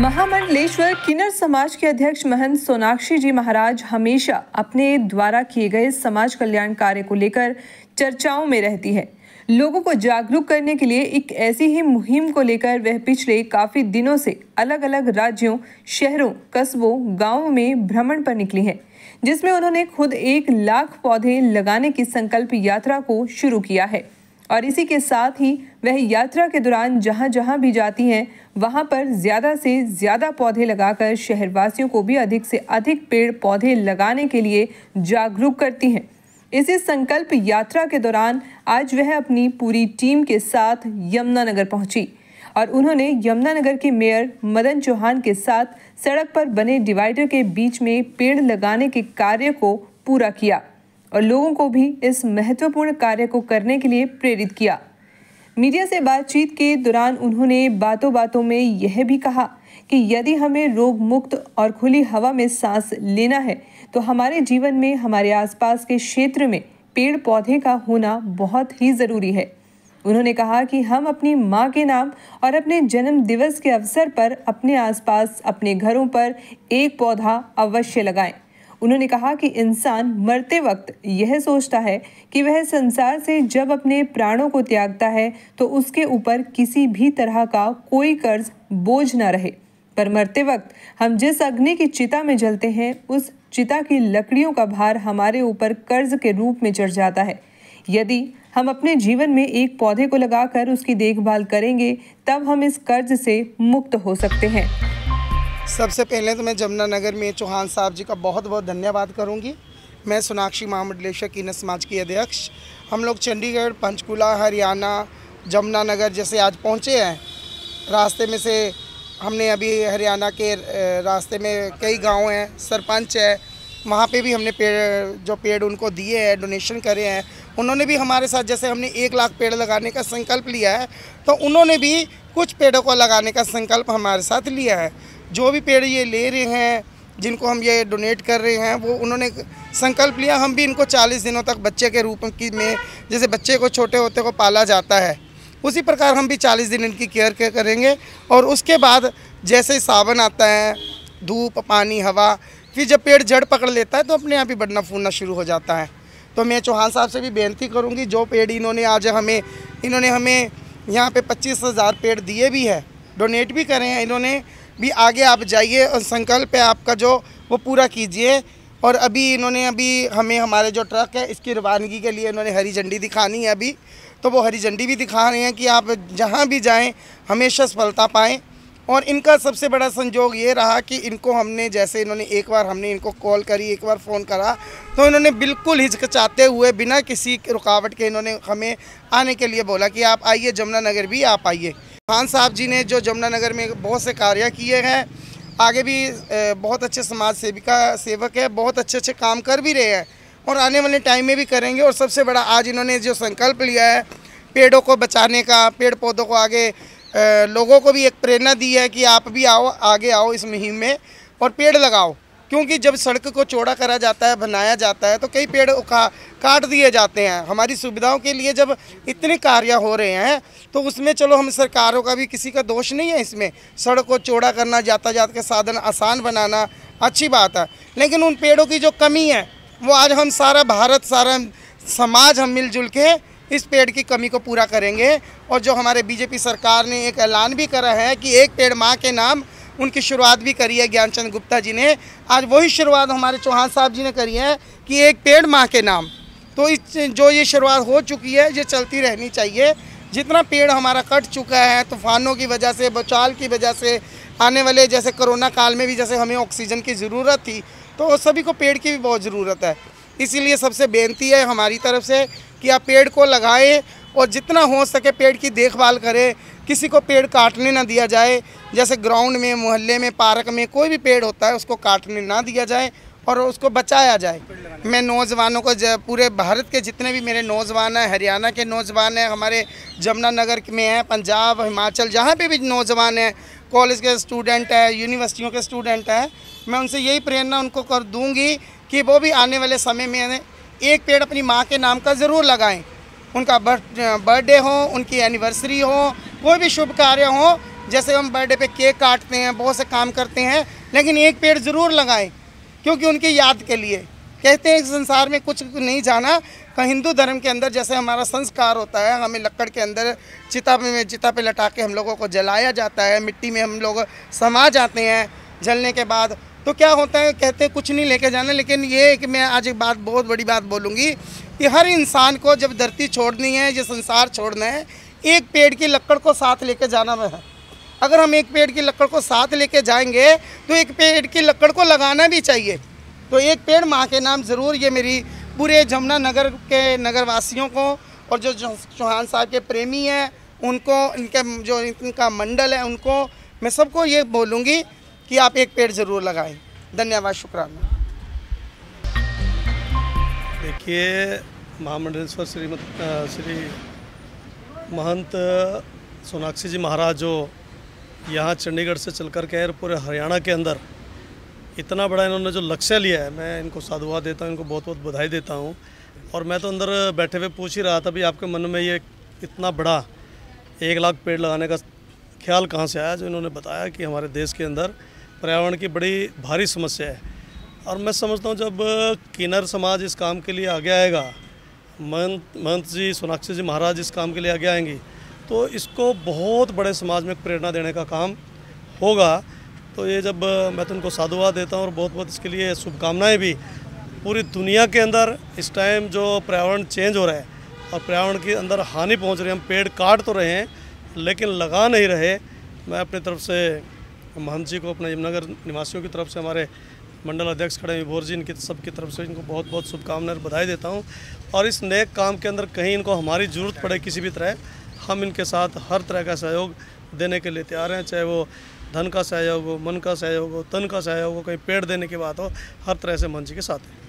महामंडलेश्वर किन्नर समाज के अध्यक्ष महंत सोनाक्षी जी महाराज हमेशा अपने द्वारा किए गए समाज कल्याण कार्य को लेकर चर्चाओं में रहती है लोगों को जागरूक करने के लिए एक ऐसी ही मुहिम को लेकर वह पिछले काफ़ी दिनों से अलग अलग राज्यों शहरों कस्बों गांवों में भ्रमण पर निकली हैं जिसमें उन्होंने खुद एक लाख पौधे लगाने की संकल्प यात्रा को शुरू किया है और इसी के साथ ही वह यात्रा के दौरान जहाँ जहाँ भी जाती हैं वहाँ पर ज़्यादा से ज़्यादा पौधे लगाकर शहरवासियों को भी अधिक से अधिक पेड़ पौधे लगाने के लिए जागरूक करती हैं इसी संकल्प यात्रा के दौरान आज वह अपनी पूरी टीम के साथ यमुनानगर पहुंची और उन्होंने यमुनानगर के मेयर मदन चौहान के साथ सड़क पर बने डिवाइडर के बीच में पेड़ लगाने के कार्य को पूरा किया और लोगों को भी इस महत्वपूर्ण कार्य को करने के लिए प्रेरित किया मीडिया से बातचीत के दौरान उन्होंने बातों बातों में यह भी कहा कि यदि हमें रोग मुक्त और खुली हवा में सांस लेना है तो हमारे जीवन में हमारे आसपास के क्षेत्र में पेड़ पौधे का होना बहुत ही ज़रूरी है उन्होंने कहा कि हम अपनी माँ के नाम और अपने जन्म दिवस के अवसर पर अपने आसपास अपने घरों पर एक पौधा अवश्य लगाएं उन्होंने कहा कि इंसान मरते वक्त यह सोचता है कि वह संसार से जब अपने प्राणों को त्यागता है तो उसके ऊपर किसी भी तरह का कोई कर्ज बोझ ना रहे पर मरते वक्त हम जिस अग्नि की चिता में जलते हैं उस चिता की लकड़ियों का भार हमारे ऊपर कर्ज के रूप में चढ़ जाता है यदि हम अपने जीवन में एक पौधे को लगाकर उसकी देखभाल करेंगे तब हम इस कर्ज से मुक्त हो सकते हैं सबसे पहले तो मैं नगर में चौहान साहब जी का बहुत बहुत धन्यवाद करूँगी मैं सोनाक्षी महामंडलेश्वर कीन समाज की अध्यक्ष हम लोग चंडीगढ़ पंचकूला हरियाणा जमुना नगर जैसे आज पहुँचे हैं रास्ते में से हमने अभी हरियाणा के रास्ते में कई गांव हैं सरपंच है वहाँ पे भी हमने पेड़ जो पेड़ उनको दिए हैं डोनेशन करे हैं उन्होंने भी हमारे साथ जैसे हमने एक लाख पेड़ लगाने का संकल्प लिया है तो उन्होंने भी कुछ पेड़ों को लगाने का संकल्प हमारे साथ लिया है जो भी पेड़ ये ले रहे हैं जिनको हम ये डोनेट कर रहे हैं वो उन्होंने संकल्प लिया हम भी इनको 40 दिनों तक बच्चे के रूप की में जैसे बच्चे को छोटे होते को पाला जाता है उसी प्रकार हम भी 40 दिन इनकी केयर करेंगे और उसके बाद जैसे सावन आता है धूप पानी हवा फिर जब पेड़ जड़ पकड़ लेता है तो अपने आप ही बढ़ना फूलना शुरू हो जाता है तो मैं चौहान साहब से भी बेनती करूँगी जो पेड़ इन्होंने आज हमें इन्होंने हमें यहाँ पर पच्चीस हज़ार पेड़ दिए भी है डोनेट भी करे हैं इन्होंने भी आगे आप जाइए और संकल्प है आपका जो वो पूरा कीजिए और अभी इन्होंने अभी हमें हमारे जो ट्रक है इसकी रवानगी के लिए इन्होंने हरी झंडी दिखानी है अभी तो वो हरी झंडी भी दिखा रहे हैं कि आप जहाँ भी जाएँ हमेशा सफलता पाएँ और इनका सबसे बड़ा संजोग ये रहा कि इनको हमने जैसे इन्होंने एक बार हमने इनको कॉल करी एक बार फ़ोन करा तो इन्होंने बिल्कुल हिचकचाते हुए बिना किसी रुकावट के इन्होंने हमें आने के लिए बोला कि आप आइए जमुना नगर भी आप आइए खान साहब जी ने जो जमुनानगर में बहुत से कार्य किए हैं आगे भी बहुत अच्छे समाज सेविका सेवक है बहुत अच्छे अच्छे काम कर भी रहे हैं और आने वाले टाइम में भी करेंगे और सबसे बड़ा आज इन्होंने जो संकल्प लिया है पेड़ों को बचाने का पेड़ पौधों को आगे लोगों को भी एक प्रेरणा दी है कि आप भी आओ आगे आओ इस मुहिम में और पेड़ लगाओ क्योंकि जब सड़क को चौड़ा करा जाता है बनाया जाता है तो कई पेड़ उखा काट दिए जाते हैं हमारी सुविधाओं के लिए जब इतने कार्य हो रहे हैं तो उसमें चलो हम सरकारों का भी किसी का दोष नहीं है इसमें सड़क को चौड़ा करना यातायात के साधन आसान बनाना अच्छी बात है लेकिन उन पेड़ों की जो कमी है वो आज हम सारा भारत सारा समाज हम मिलजुल के इस पेड़ की कमी को पूरा करेंगे और जो हमारे बीजेपी सरकार ने एक ऐलान भी करा है कि एक पेड़ माँ के नाम उनकी शुरुआत भी करी है ज्ञानचंद गुप्ता जी ने आज वही शुरुआत हमारे चौहान साहब जी ने करी है कि एक पेड़ माँ के नाम तो इस जो ये शुरुआत हो चुकी है ये चलती रहनी चाहिए जितना पेड़ हमारा कट चुका है तूफानों की वजह से बचाल की वजह से आने वाले जैसे कोरोना काल में भी जैसे हमें ऑक्सीजन की ज़रूरत थी तो सभी को पेड़ की भी बहुत ज़रूरत है इसीलिए सबसे बेनती है हमारी तरफ से कि आप पेड़ को लगाएं और जितना हो सके पेड़ की देखभाल करें किसी को पेड़ काटने ना दिया जाए जैसे ग्राउंड में मोहल्ले में पार्क में कोई भी पेड़ होता है उसको काटने ना दिया जाए और उसको बचाया जाए मैं नौजवानों को पूरे भारत के जितने भी मेरे नौजवान हैं हरियाणा के नौजवान हैं हमारे जमुना नगर में हैं पंजाब हिमाचल जहाँ पर भी नौजवान हैं कॉलेज के स्टूडेंट हैं यूनिवर्सिटियों के स्टूडेंट हैं मैं उनसे यही प्रेरणा उनको कर दूँगी कि वो भी आने वाले समय में एक पेड़ अपनी माँ के नाम का ज़रूर लगाएँ उनका बर्थडे हो उनकी एनिवर्सरी हो कोई भी शुभ कार्य हो जैसे हम बर्थडे पे केक काटते हैं बहुत से काम करते हैं लेकिन एक पेड़ ज़रूर लगाएं क्योंकि उनकी याद के लिए कहते हैं संसार में कुछ नहीं जाना हिंदू धर्म के अंदर जैसे हमारा संस्कार होता है हमें लकड़ के अंदर चिता में चिता पे लटा के हम लोगों को जलाया जाता है मिट्टी में हम लोग समा जाते हैं जलने के बाद तो क्या होता है कहते हैं कुछ नहीं लेके जाना लेकिन ये कि मैं आज एक बात बहुत बड़ी बात बोलूँगी कि हर इंसान को जब धरती छोड़नी है ये संसार छोड़ना है एक पेड़ की लकड़ को साथ लेके जाना है अगर हम एक पेड़ की लकड़ को साथ लेके जाएंगे तो एक पेड़ की लकड़ को लगाना भी चाहिए तो एक पेड़ माँ के नाम ज़रूर ये मेरी पूरे जमुना नगर के नगरवासियों को और जो चौहान साहब के प्रेमी हैं उनको इनके जो इनका मंडल है उनको मैं सबको ये बोलूँगी कि आप एक पेड़ ज़रूर लगाएं धन्यवाद शुक्राना देखिए महामंडलेश्वर श्रीमत श्री महंत सोनाक्षी जी महाराज जो यहाँ चंडीगढ़ से चल कर के पूरे हरियाणा के अंदर इतना बड़ा इन्होंने जो लक्ष्य लिया है मैं इनको साधुवाद देता हूँ इनको बहुत बहुत बधाई देता हूँ और मैं तो अंदर बैठे हुए पूछ ही रहा था भी आपके मन में ये इतना बड़ा एक लाख पेड़ लगाने का ख्याल कहाँ से आया जो इन्होंने बताया कि हमारे देश के अंदर पर्यावरण की बड़ी भारी समस्या है और मैं समझता हूँ जब किन्नर समाज इस काम के लिए आगे आएगा महंत महंत जी सोनाक्षी जी महाराज इस काम के लिए आगे आएंगी तो इसको बहुत बड़े समाज में प्रेरणा देने का काम होगा तो ये जब मैं तो उनको साधुवाद देता हूँ और बहुत बहुत इसके लिए शुभकामनाएँ भी पूरी दुनिया के अंदर इस टाइम जो पर्यावरण चेंज हो रहा है और पर्यावरण के अंदर हानि पहुँच रही है हम पेड़ काट तो रहे हैं लेकिन लगा नहीं रहे मैं अपनी तरफ से महंत जी को अपने यमुनगर निवासियों की तरफ से हमारे मंडल अध्यक्ष खड़े विभोर जी इनकी सबकी तरफ से इनको बहुत बहुत शुभकामनाएं बधाई देता हूँ और इस नए काम के अंदर कहीं इनको हमारी ज़रूरत पड़े किसी भी तरह हम इनके साथ हर तरह का सहयोग देने के लिए तैयार हैं चाहे वो धन का सहयोग हो मन का सहयोग हो तन का सहयोग हो कहीं पेड़ देने की बात हो हर तरह से मन जी के साथ हैं